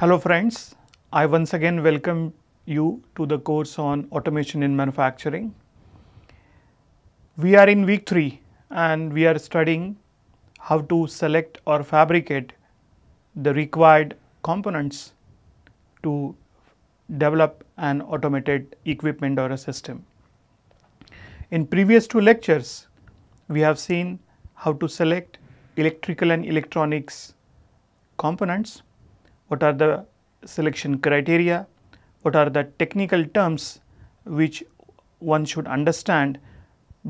Hello friends, I once again welcome you to the course on automation in manufacturing. We are in week 3 and we are studying how to select or fabricate the required components to develop an automated equipment or a system. In previous two lectures, we have seen how to select electrical and electronics components what are the selection criteria, what are the technical terms which one should understand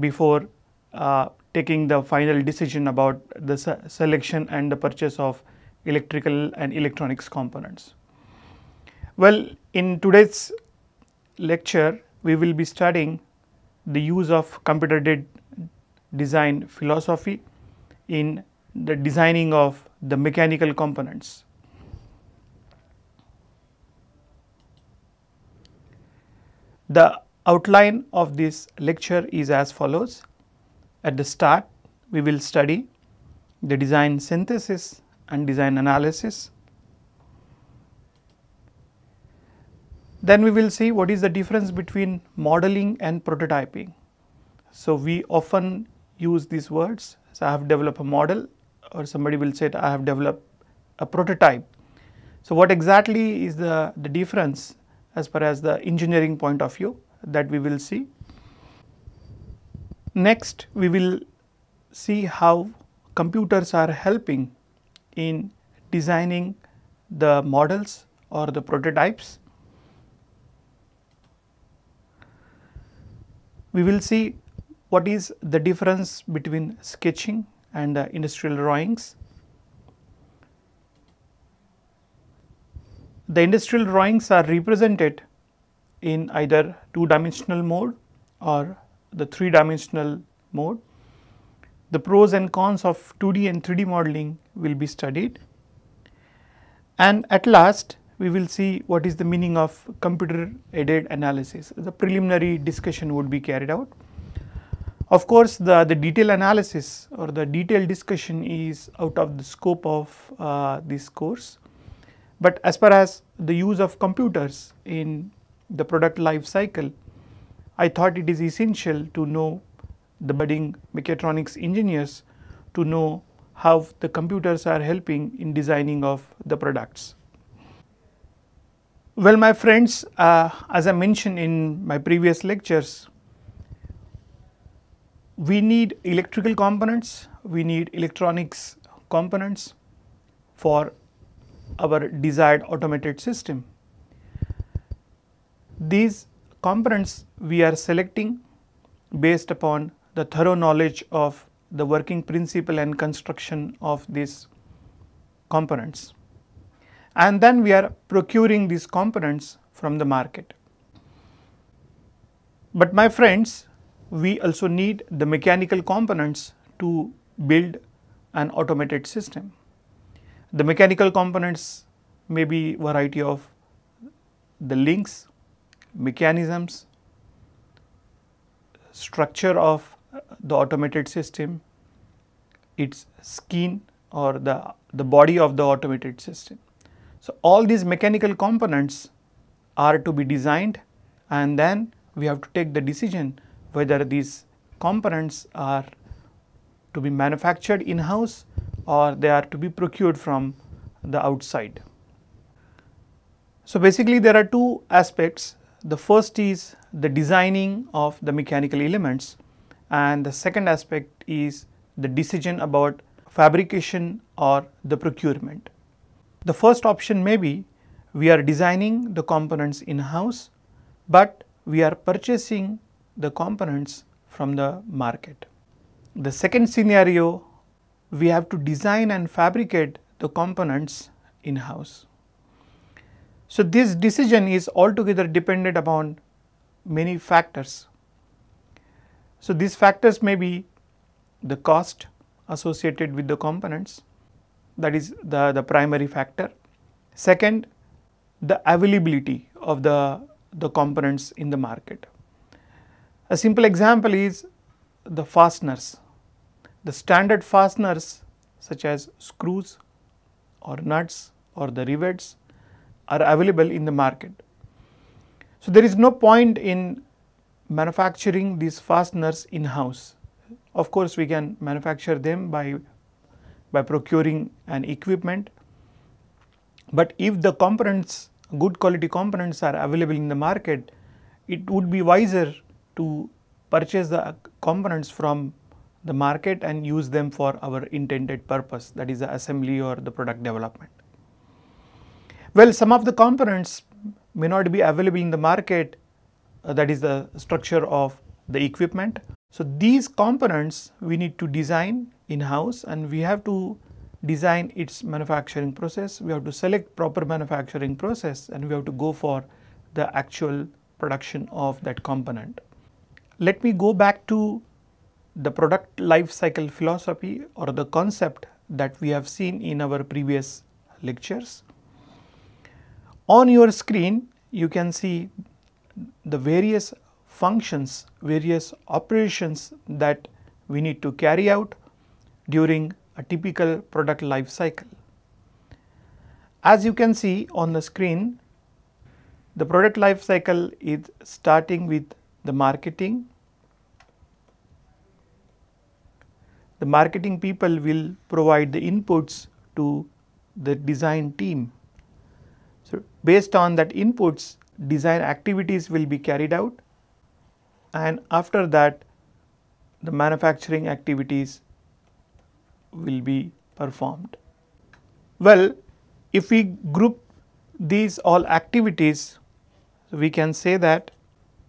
before uh, taking the final decision about the se selection and the purchase of electrical and electronics components. Well, in today's lecture, we will be studying the use of computer-aided design philosophy in the designing of the mechanical components. The outline of this lecture is as follows. At the start, we will study the design synthesis and design analysis. Then we will see what is the difference between modeling and prototyping. So, we often use these words. So, I have developed a model or somebody will say I have developed a prototype. So, what exactly is the, the difference as far as the engineering point of view that we will see. Next, we will see how computers are helping in designing the models or the prototypes. We will see what is the difference between sketching and uh, industrial drawings. the industrial drawings are represented in either two dimensional mode or the three dimensional mode. The pros and cons of 2D and 3D modeling will be studied. And at last, we will see what is the meaning of computer aided analysis. The preliminary discussion would be carried out. Of course, the, the detailed analysis or the detailed discussion is out of the scope of uh, this course. But as far as the use of computers in the product life cycle, I thought it is essential to know the budding mechatronics engineers to know how the computers are helping in designing of the products. Well, my friends, uh, as I mentioned in my previous lectures, we need electrical components, we need electronics components for our desired automated system. These components we are selecting based upon the thorough knowledge of the working principle and construction of these components. And then we are procuring these components from the market. But my friends, we also need the mechanical components to build an automated system. The mechanical components may be variety of the links, mechanisms, structure of the automated system, its skin or the, the body of the automated system. So, all these mechanical components are to be designed and then we have to take the decision whether these components are to be manufactured in-house or they are to be procured from the outside. So basically there are two aspects. The first is the designing of the mechanical elements and the second aspect is the decision about fabrication or the procurement. The first option may be we are designing the components in-house but we are purchasing the components from the market. The second scenario we have to design and fabricate the components in-house. So, this decision is altogether dependent upon many factors. So, these factors may be the cost associated with the components that is the, the primary factor. Second, the availability of the, the components in the market. A simple example is the fasteners the standard fasteners such as screws or nuts or the rivets are available in the market. So, there is no point in manufacturing these fasteners in house. Of course, we can manufacture them by, by procuring an equipment, but if the components good quality components are available in the market, it would be wiser to purchase the components from the market and use them for our intended purpose that is the assembly or the product development. Well, some of the components may not be available in the market uh, that is the structure of the equipment. So, these components we need to design in-house and we have to design its manufacturing process, we have to select proper manufacturing process and we have to go for the actual production of that component. Let me go back to the product life cycle philosophy or the concept that we have seen in our previous lectures. On your screen you can see the various functions, various operations that we need to carry out during a typical product life cycle. As you can see on the screen, the product life cycle is starting with the marketing, the marketing people will provide the inputs to the design team. So, based on that inputs, design activities will be carried out and after that the manufacturing activities will be performed. Well, if we group these all activities, we can say that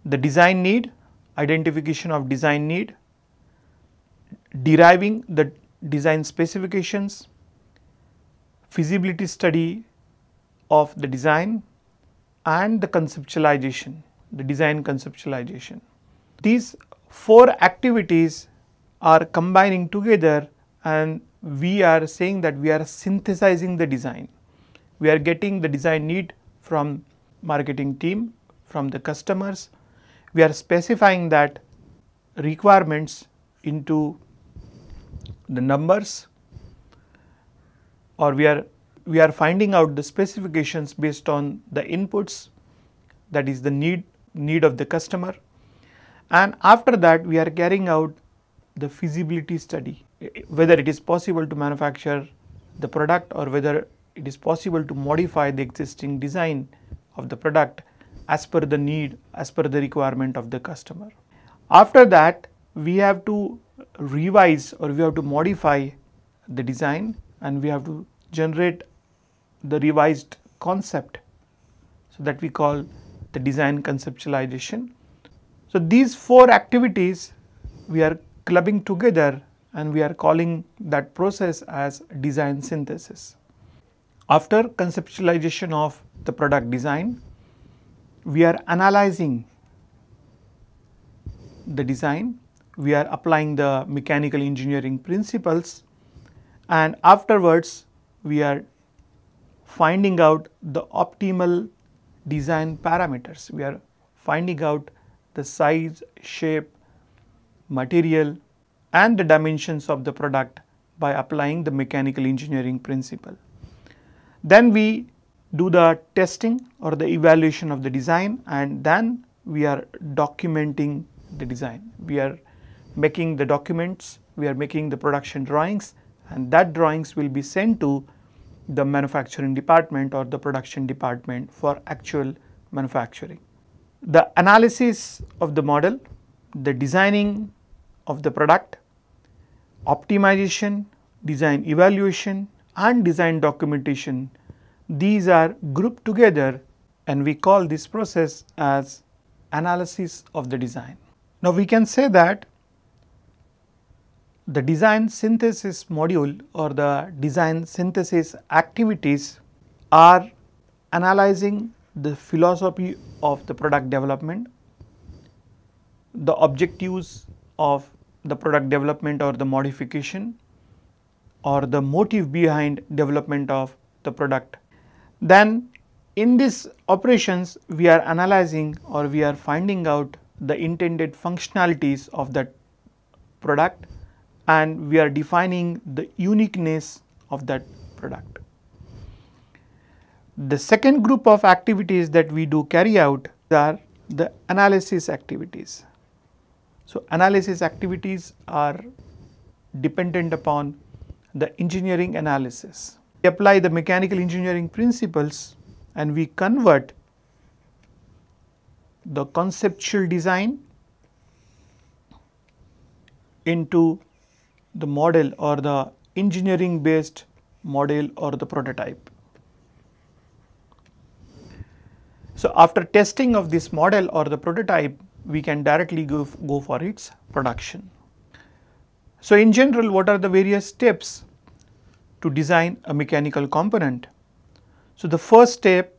the design need, identification of design need, deriving the design specifications, feasibility study of the design and the conceptualization, the design conceptualization. These four activities are combining together and we are saying that we are synthesizing the design. We are getting the design need from marketing team, from the customers. We are specifying that requirements into the numbers or we are we are finding out the specifications based on the inputs that is the need need of the customer and after that we are carrying out the feasibility study eh, eh, whether it is possible to manufacture the product or whether it is possible to modify the existing design of the product as per the need as per the requirement of the customer after that we have to revise or we have to modify the design and we have to generate the revised concept. So, that we call the design conceptualization. So, these four activities we are clubbing together and we are calling that process as design synthesis. After conceptualization of the product design, we are analyzing the design we are applying the mechanical engineering principles and afterwards we are finding out the optimal design parameters. We are finding out the size, shape, material and the dimensions of the product by applying the mechanical engineering principle. Then we do the testing or the evaluation of the design and then we are documenting the design. We are making the documents, we are making the production drawings and that drawings will be sent to the manufacturing department or the production department for actual manufacturing. The analysis of the model, the designing of the product, optimization, design evaluation and design documentation, these are grouped together and we call this process as analysis of the design. Now we can say that the design synthesis module or the design synthesis activities are analyzing the philosophy of the product development, the objectives of the product development or the modification or the motive behind development of the product. Then in these operations we are analyzing or we are finding out the intended functionalities of that product and we are defining the uniqueness of that product. The second group of activities that we do carry out are the analysis activities. So, analysis activities are dependent upon the engineering analysis. We apply the mechanical engineering principles and we convert the conceptual design into the model or the engineering based model or the prototype. So after testing of this model or the prototype, we can directly go, go for its production. So in general, what are the various steps to design a mechanical component? So the first step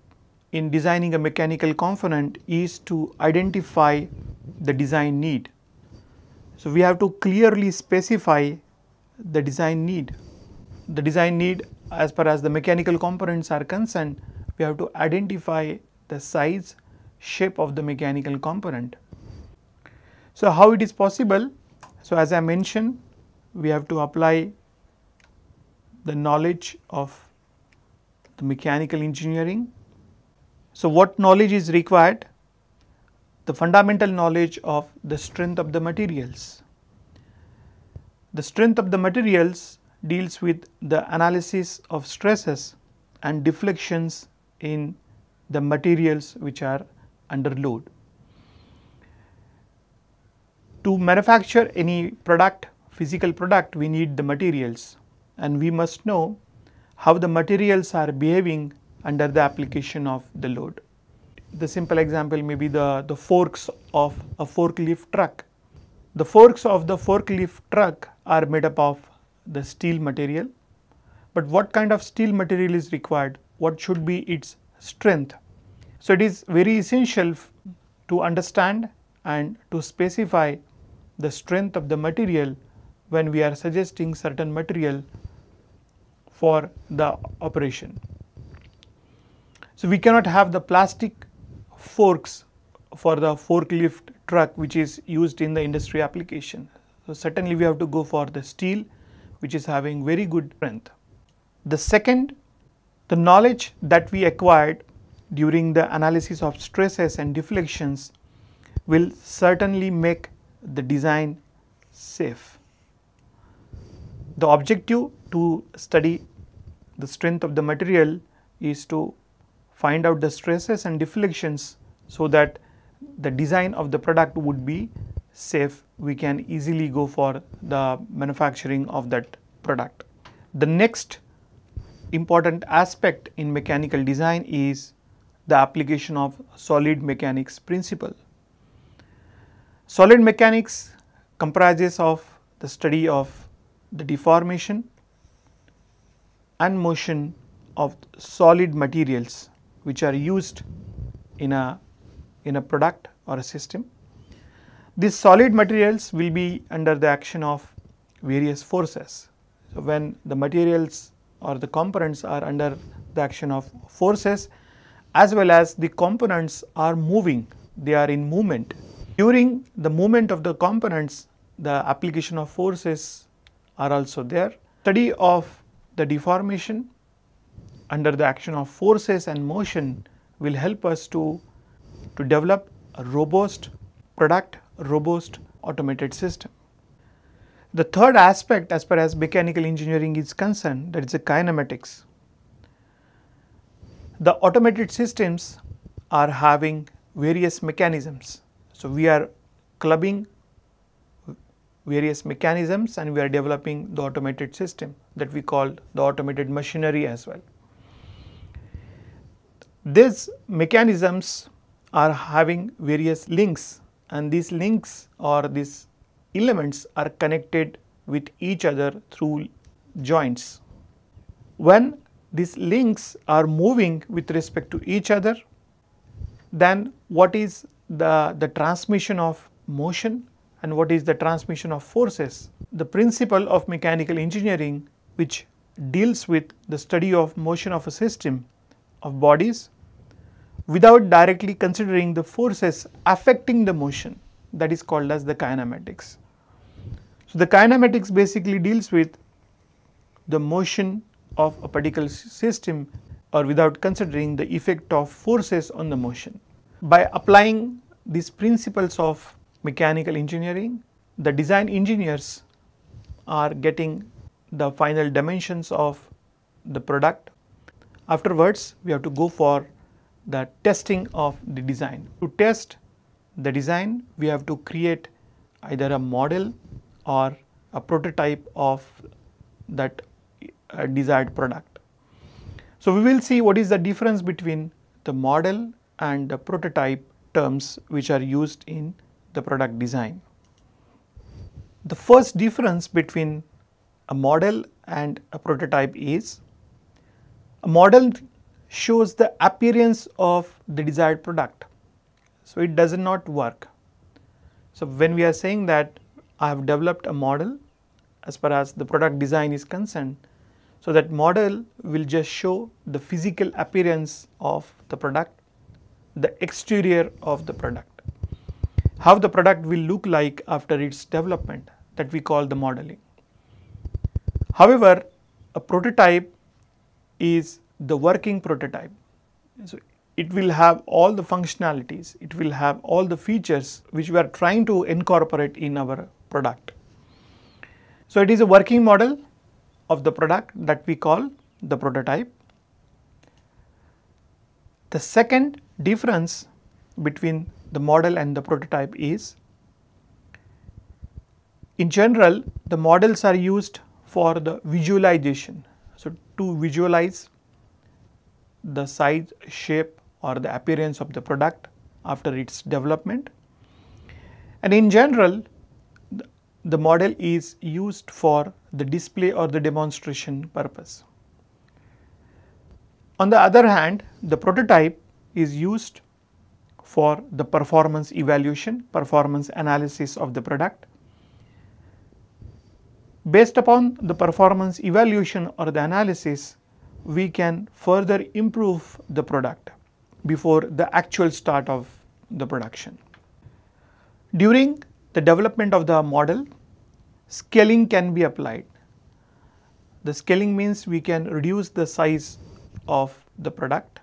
in designing a mechanical component is to identify the design need. So, we have to clearly specify the design need. The design need as far as the mechanical components are concerned, we have to identify the size, shape of the mechanical component. So, how it is possible? So, as I mentioned, we have to apply the knowledge of the mechanical engineering. So, what knowledge is required? the fundamental knowledge of the strength of the materials. The strength of the materials deals with the analysis of stresses and deflections in the materials which are under load. To manufacture any product, physical product, we need the materials and we must know how the materials are behaving under the application of the load the simple example may be the, the forks of a forklift truck. The forks of the forklift truck are made up of the steel material. But what kind of steel material is required? What should be its strength? So it is very essential to understand and to specify the strength of the material when we are suggesting certain material for the operation. So we cannot have the plastic forks for the forklift truck which is used in the industry application. So certainly we have to go for the steel which is having very good strength. The second, the knowledge that we acquired during the analysis of stresses and deflections will certainly make the design safe. The objective to study the strength of the material is to find out the stresses and deflections so that the design of the product would be safe we can easily go for the manufacturing of that product. The next important aspect in mechanical design is the application of solid mechanics principle. Solid mechanics comprises of the study of the deformation and motion of solid materials which are used in a, in a product or a system. These solid materials will be under the action of various forces. So, when the materials or the components are under the action of forces as well as the components are moving, they are in movement. During the movement of the components, the application of forces are also there. Study of the deformation under the action of forces and motion will help us to, to develop a robust product, robust automated system. The third aspect as far as mechanical engineering is concerned that is the kinematics. The automated systems are having various mechanisms. So, we are clubbing various mechanisms and we are developing the automated system that we call the automated machinery as well. These mechanisms are having various links and these links or these elements are connected with each other through joints. When these links are moving with respect to each other, then what is the, the transmission of motion and what is the transmission of forces. The principle of mechanical engineering which deals with the study of motion of a system of bodies without directly considering the forces affecting the motion that is called as the kinematics. So, the kinematics basically deals with the motion of a particular system or without considering the effect of forces on the motion. By applying these principles of mechanical engineering, the design engineers are getting the final dimensions of the product Afterwards, we have to go for the testing of the design. To test the design, we have to create either a model or a prototype of that uh, desired product. So, we will see what is the difference between the model and the prototype terms which are used in the product design. The first difference between a model and a prototype is a model shows the appearance of the desired product. So it does not work. So when we are saying that I have developed a model as far as the product design is concerned, so that model will just show the physical appearance of the product, the exterior of the product, how the product will look like after its development that we call the modeling. However, a prototype is the working prototype. So it will have all the functionalities, it will have all the features which we are trying to incorporate in our product. So it is a working model of the product that we call the prototype. The second difference between the model and the prototype is in general the models are used for the visualization to visualize the size, shape or the appearance of the product after its development. And in general, the model is used for the display or the demonstration purpose. On the other hand, the prototype is used for the performance evaluation, performance analysis of the product Based upon the performance evaluation or the analysis, we can further improve the product before the actual start of the production. During the development of the model, scaling can be applied. The scaling means we can reduce the size of the product.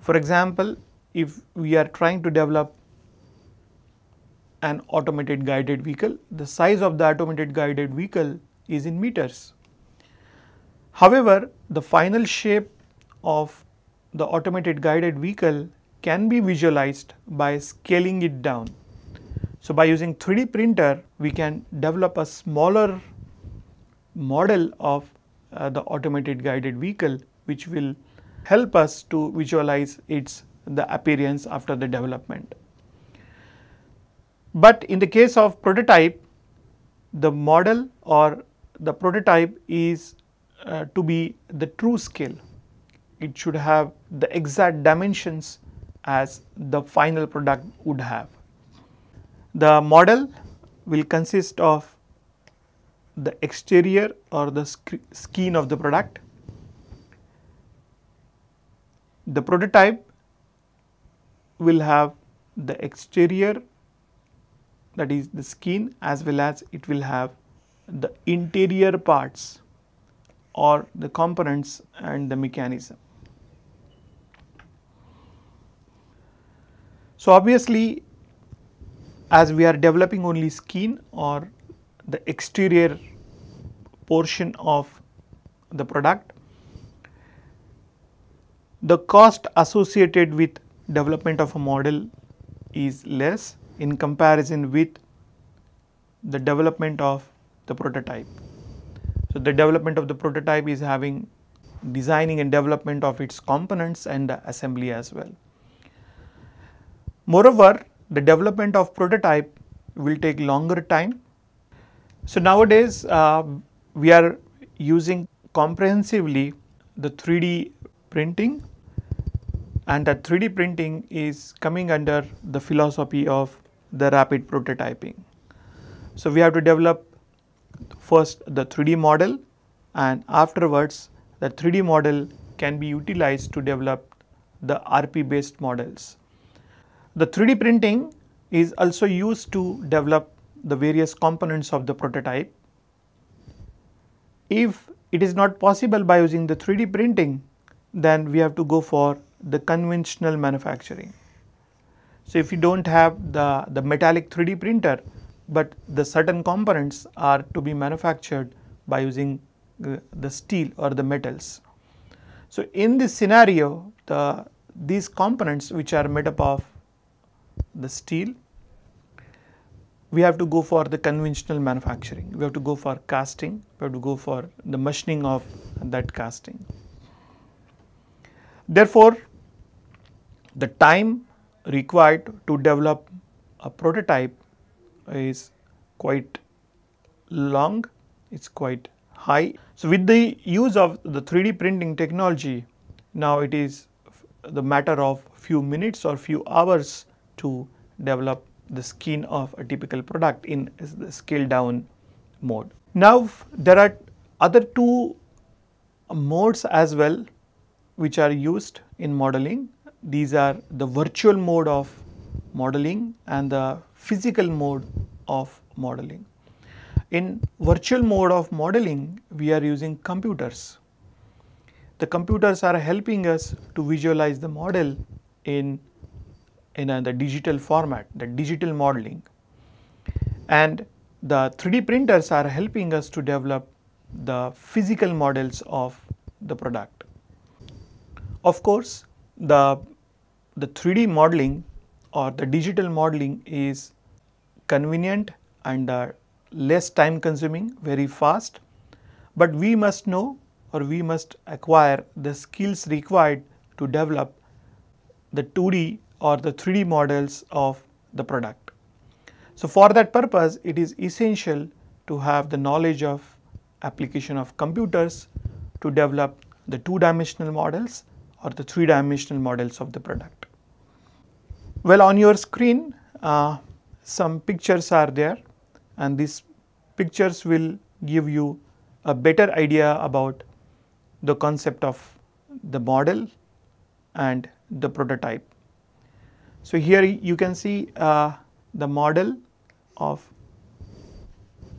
For example, if we are trying to develop an automated guided vehicle. The size of the automated guided vehicle is in meters. However, the final shape of the automated guided vehicle can be visualized by scaling it down. So, by using 3D printer, we can develop a smaller model of uh, the automated guided vehicle which will help us to visualize its the appearance after the development. But in the case of prototype, the model or the prototype is uh, to be the true scale. It should have the exact dimensions as the final product would have. The model will consist of the exterior or the skin of the product. The prototype will have the exterior that is the skin as well as it will have the interior parts or the components and the mechanism. So obviously as we are developing only skin or the exterior portion of the product, the cost associated with development of a model is less in comparison with the development of the prototype. So, the development of the prototype is having designing and development of its components and assembly as well. Moreover, the development of prototype will take longer time. So, nowadays uh, we are using comprehensively the 3D printing and that 3D printing is coming under the philosophy of the rapid prototyping. So we have to develop first the 3D model and afterwards the 3D model can be utilized to develop the RP based models. The 3D printing is also used to develop the various components of the prototype. If it is not possible by using the 3D printing, then we have to go for the conventional manufacturing. So if you don't have the, the metallic 3D printer, but the certain components are to be manufactured by using uh, the steel or the metals. So in this scenario, the, these components which are made up of the steel, we have to go for the conventional manufacturing, we have to go for casting, we have to go for the machining of that casting. Therefore, the time required to develop a prototype is quite long, it's quite high. So with the use of the 3D printing technology, now it is the matter of few minutes or few hours to develop the skin of a typical product in the scaled down mode. Now there are other two modes as well which are used in modeling these are the virtual mode of modeling and the physical mode of modeling. In virtual mode of modeling, we are using computers. The computers are helping us to visualize the model in, in a, the digital format, the digital modeling. And the 3D printers are helping us to develop the physical models of the product. Of course, the the 3D modeling or the digital modeling is convenient and uh, less time consuming, very fast. But we must know or we must acquire the skills required to develop the 2D or the 3D models of the product. So for that purpose, it is essential to have the knowledge of application of computers to develop the two-dimensional models or the three-dimensional models of the product. Well, on your screen, uh, some pictures are there and these pictures will give you a better idea about the concept of the model and the prototype. So, here you can see uh, the model of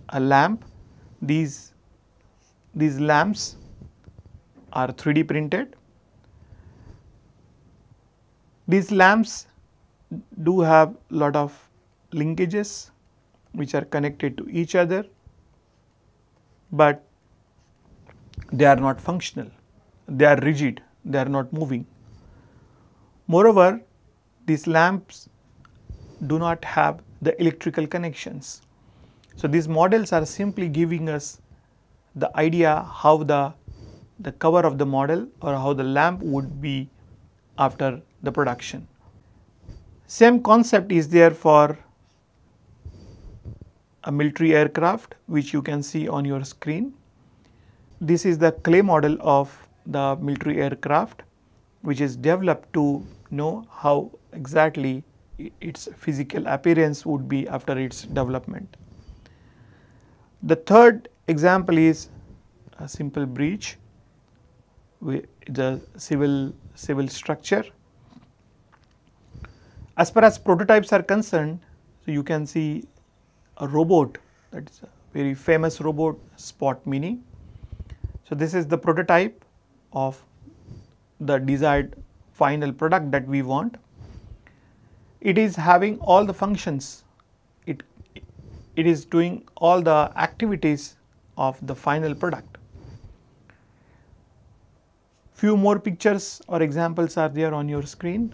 a lamp. These, these lamps are 3D printed these lamps do have lot of linkages which are connected to each other, but they are not functional, they are rigid, they are not moving. Moreover, these lamps do not have the electrical connections. So, these models are simply giving us the idea how the, the cover of the model or how the lamp would be after the production. Same concept is there for a military aircraft which you can see on your screen. This is the clay model of the military aircraft which is developed to know how exactly its physical appearance would be after its development. The third example is a simple breach, the civil civil structure. As far as prototypes are concerned, so you can see a robot that is a very famous robot Spot Mini. So this is the prototype of the desired final product that we want. It is having all the functions, it, it is doing all the activities of the final product. Few more pictures or examples are there on your screen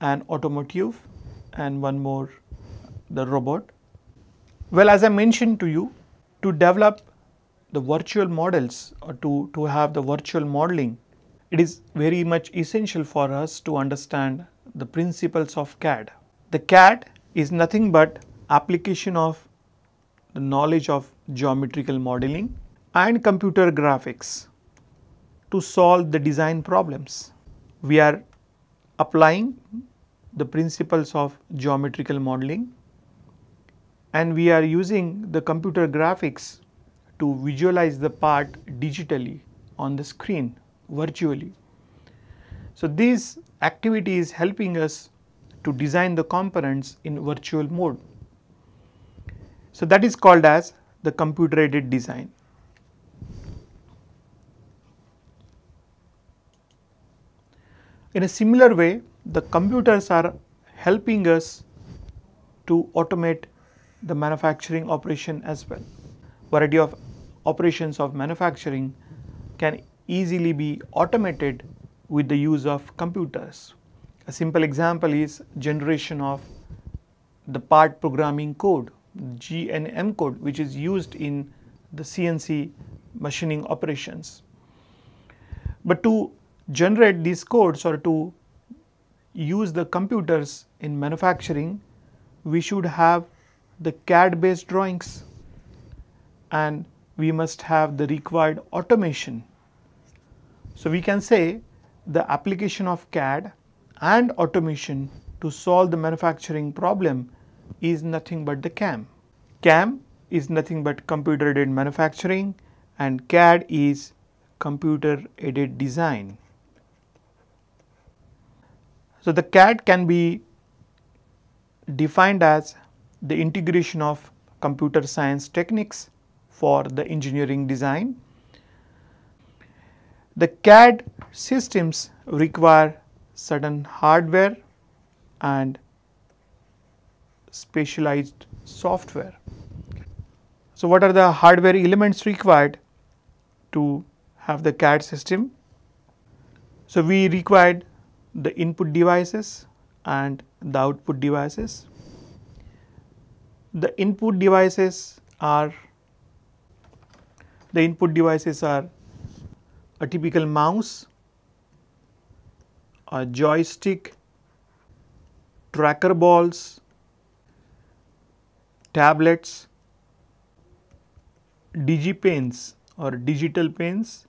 an automotive and one more the robot. Well as I mentioned to you to develop the virtual models or to, to have the virtual modeling it is very much essential for us to understand the principles of CAD. The CAD is nothing but application of the knowledge of geometrical modeling and computer graphics to solve the design problems. We are applying the principles of geometrical modeling and we are using the computer graphics to visualize the part digitally on the screen virtually. So this activity is helping us to design the components in virtual mode. So that is called as the computer aided design. In a similar way, the computers are helping us to automate the manufacturing operation as well. Variety of operations of manufacturing can easily be automated with the use of computers. A simple example is generation of the part programming code, GNM code, which is used in the CNC machining operations. But to generate these codes or to use the computers in manufacturing, we should have the CAD based drawings and we must have the required automation. So, we can say the application of CAD and automation to solve the manufacturing problem is nothing but the CAM. CAM is nothing but computer aided manufacturing and CAD is computer aided design. So, the CAD can be defined as the integration of computer science techniques for the engineering design. The CAD systems require certain hardware and specialized software. So, what are the hardware elements required to have the CAD system? So, we required the input devices and the output devices. The input devices are the input devices are a typical mouse, a joystick, tracker balls, tablets, digipens or digital pens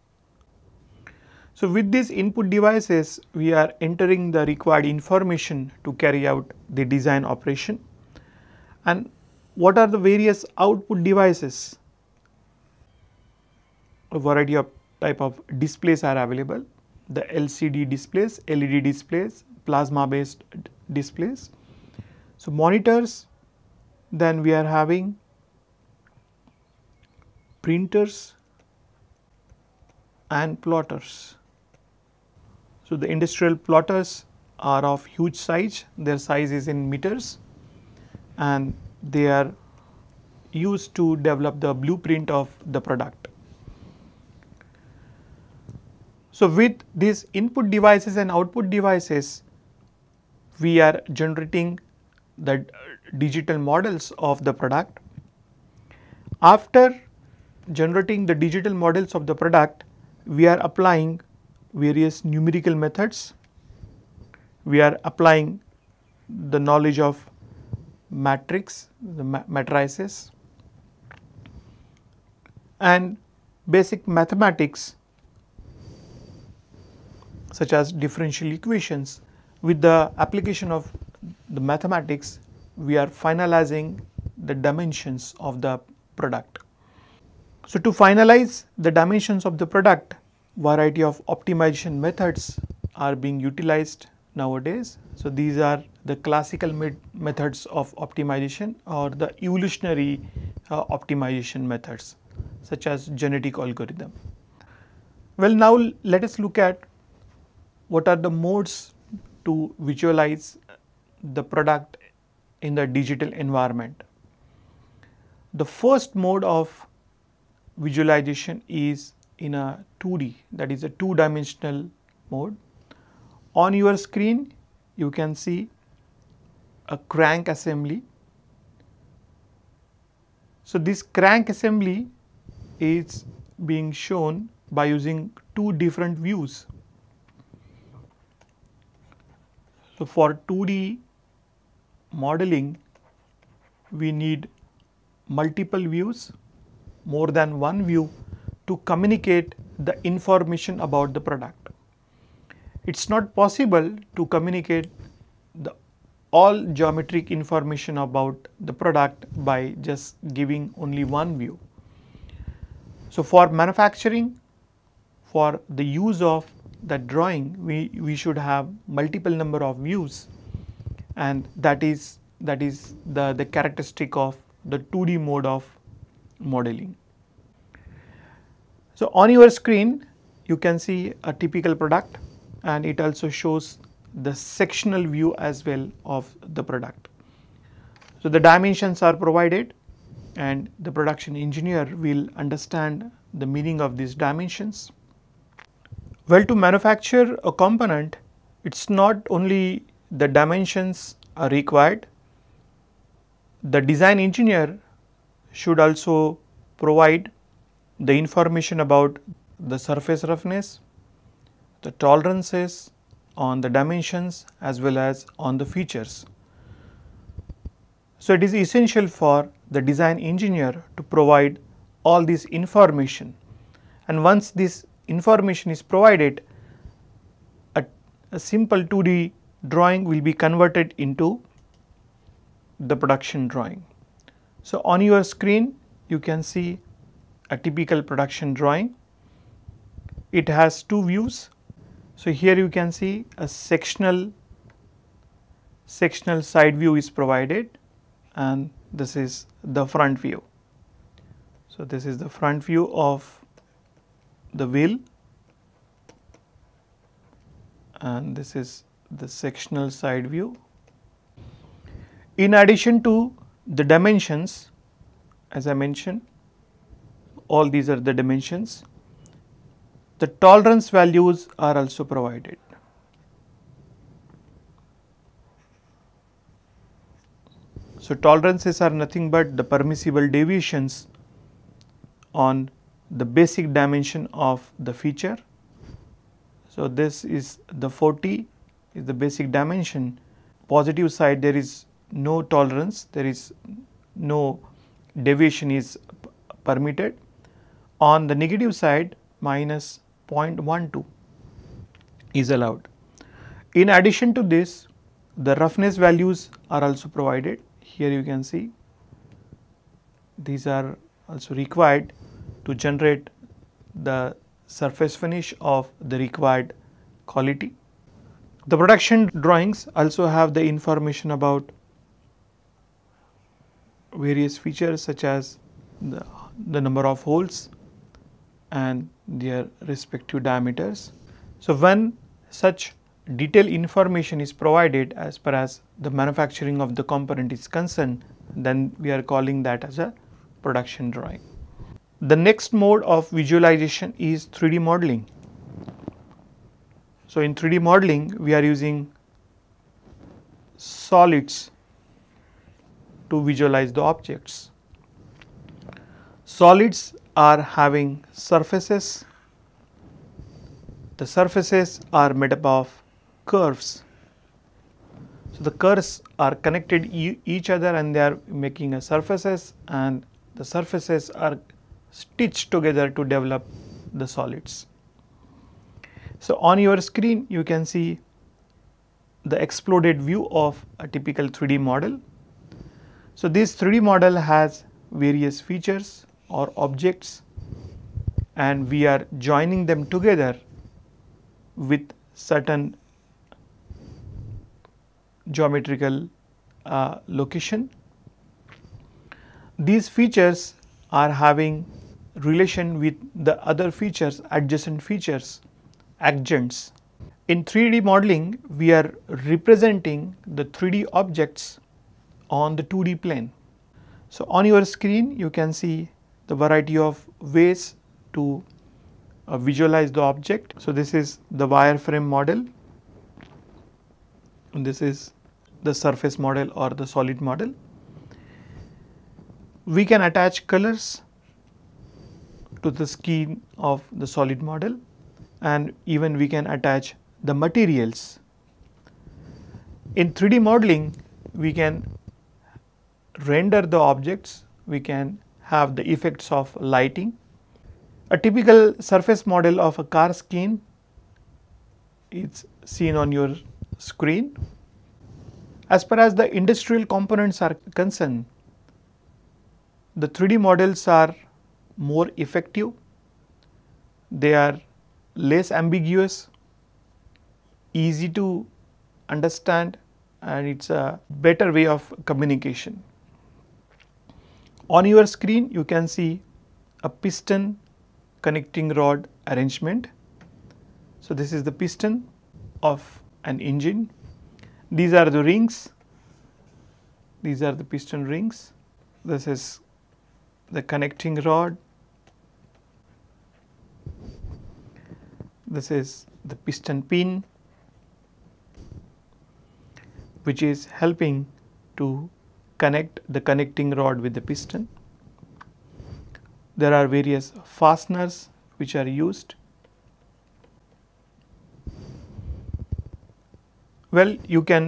so with these input devices, we are entering the required information to carry out the design operation. And what are the various output devices? A variety of type of displays are available. The LCD displays, LED displays, plasma based displays. So monitors, then we are having printers and plotters. So, the industrial plotters are of huge size, their size is in meters and they are used to develop the blueprint of the product. So, with these input devices and output devices, we are generating the digital models of the product. After generating the digital models of the product, we are applying various numerical methods. We are applying the knowledge of matrix, the ma matrices and basic mathematics such as differential equations. With the application of the mathematics, we are finalizing the dimensions of the product. So, to finalize the dimensions of the product, variety of optimization methods are being utilized nowadays. So, these are the classical methods of optimization or the evolutionary uh, optimization methods such as genetic algorithm. Well, now let us look at what are the modes to visualize the product in the digital environment. The first mode of visualization is in a 2D that is a two dimensional mode. On your screen you can see a crank assembly. So this crank assembly is being shown by using two different views. So for 2D modeling we need multiple views more than one view to communicate the information about the product. It's not possible to communicate the all geometric information about the product by just giving only one view. So for manufacturing, for the use of the drawing, we, we should have multiple number of views and that is that is the, the characteristic of the 2D mode of modeling. So on your screen you can see a typical product and it also shows the sectional view as well of the product. So the dimensions are provided and the production engineer will understand the meaning of these dimensions. Well to manufacture a component it's not only the dimensions are required the design engineer should also provide the information about the surface roughness, the tolerances on the dimensions as well as on the features. So, it is essential for the design engineer to provide all this information and once this information is provided a, a simple 2D drawing will be converted into the production drawing. So, on your screen you can see a typical production drawing. It has two views. So here you can see a sectional sectional side view is provided and this is the front view. So this is the front view of the wheel and this is the sectional side view. In addition to the dimensions as I mentioned all these are the dimensions. The tolerance values are also provided. So, tolerances are nothing but the permissible deviations on the basic dimension of the feature. So, this is the 40 is the basic dimension. Positive side there is no tolerance, there is no deviation is permitted on the negative side minus 0.12 is allowed. In addition to this the roughness values are also provided here you can see these are also required to generate the surface finish of the required quality. The production drawings also have the information about various features such as the, the number of holes, and their respective diameters. So, when such detailed information is provided as far as the manufacturing of the component is concerned, then we are calling that as a production drawing. The next mode of visualization is 3D modeling. So, in 3D modeling, we are using solids to visualize the objects. Solids are having surfaces. The surfaces are made up of curves. So the curves are connected e each other and they are making a surfaces and the surfaces are stitched together to develop the solids. So on your screen you can see the exploded view of a typical 3D model. So this 3D model has various features or objects and we are joining them together with certain geometrical uh, location. These features are having relation with the other features, adjacent features, adjuncts. In 3D modeling, we are representing the 3D objects on the 2D plane. So on your screen, you can see the variety of ways to uh, visualize the object. So, this is the wireframe model and this is the surface model or the solid model. We can attach colors to the skin of the solid model and even we can attach the materials. In 3D modeling, we can render the objects, we can have the effects of lighting. A typical surface model of a car skin is seen on your screen. As far as the industrial components are concerned, the 3D models are more effective, they are less ambiguous, easy to understand and it is a better way of communication. On your screen you can see a piston connecting rod arrangement. So this is the piston of an engine. These are the rings. These are the piston rings. This is the connecting rod. This is the piston pin which is helping to connect the connecting rod with the piston. There are various fasteners which are used. Well, you can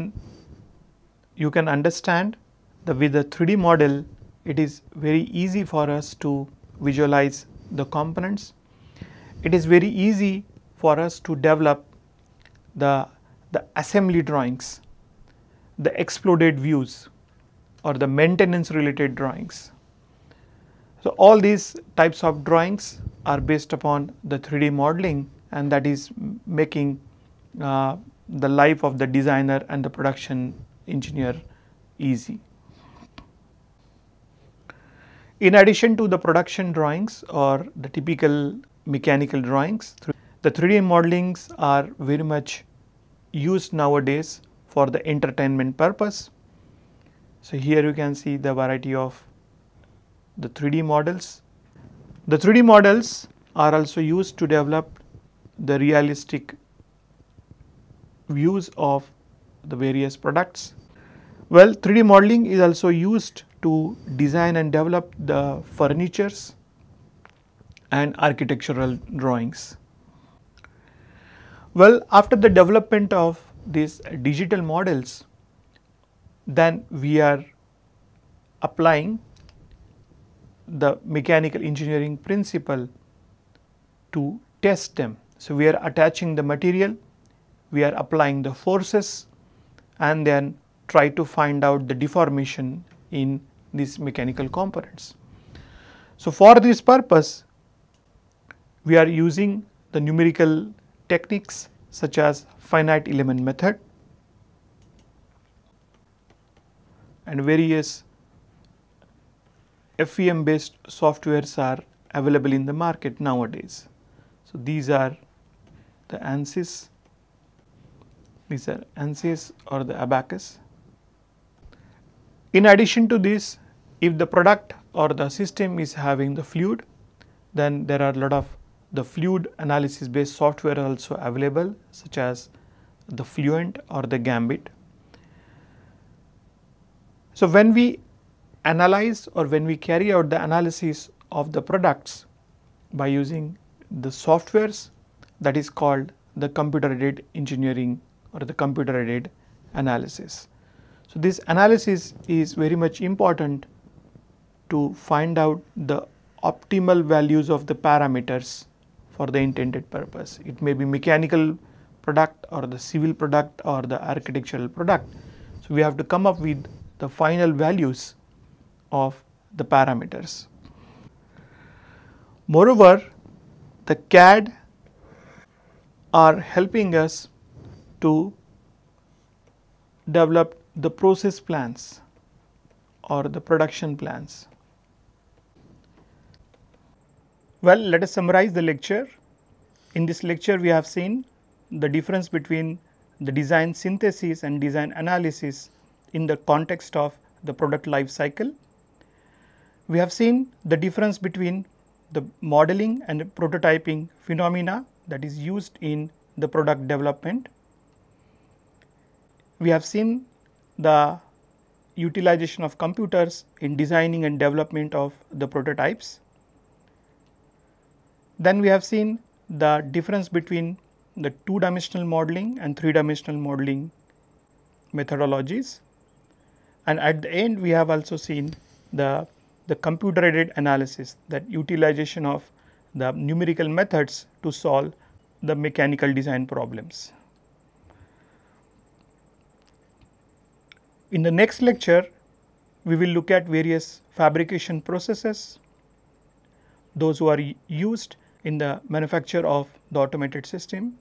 you can understand that with the 3D model it is very easy for us to visualize the components. It is very easy for us to develop the, the assembly drawings, the exploded views or the maintenance related drawings. So all these types of drawings are based upon the 3D modeling and that is making uh, the life of the designer and the production engineer easy. In addition to the production drawings or the typical mechanical drawings, the 3D modelings are very much used nowadays for the entertainment purpose so here you can see the variety of the 3D models. The 3D models are also used to develop the realistic views of the various products. Well, 3D modeling is also used to design and develop the furnitures and architectural drawings. Well, after the development of these digital models, then we are applying the mechanical engineering principle to test them. So, we are attaching the material, we are applying the forces and then try to find out the deformation in these mechanical components. So, for this purpose we are using the numerical techniques such as finite element method and various FEM based softwares are available in the market nowadays. So, these are the ANSYS, these are ANSYS or the abacus. In addition to this, if the product or the system is having the fluid, then there are a lot of the fluid analysis based software also available such as the Fluent or the Gambit. So, when we analyze or when we carry out the analysis of the products by using the softwares that is called the computer aided engineering or the computer aided analysis. So, this analysis is very much important to find out the optimal values of the parameters for the intended purpose. It may be mechanical product or the civil product or the architectural product. So, we have to come up with the final values of the parameters. Moreover, the CAD are helping us to develop the process plans or the production plans. Well, let us summarize the lecture. In this lecture, we have seen the difference between the design synthesis and design analysis in the context of the product life cycle. We have seen the difference between the modeling and the prototyping phenomena that is used in the product development. We have seen the utilization of computers in designing and development of the prototypes. Then we have seen the difference between the two dimensional modeling and three dimensional modeling methodologies and at the end we have also seen the the computer aided analysis that utilization of the numerical methods to solve the mechanical design problems. In the next lecture, we will look at various fabrication processes, those who are used in the manufacture of the automated system.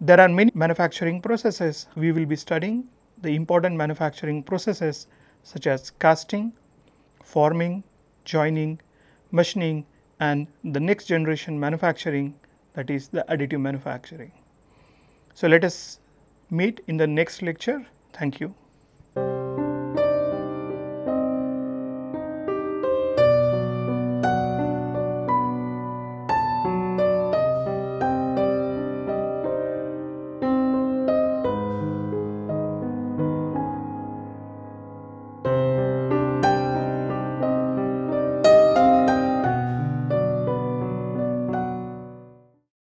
There are many manufacturing processes we will be studying the important manufacturing processes such as casting, forming, joining, machining and the next generation manufacturing that is the additive manufacturing. So, let us meet in the next lecture. Thank you.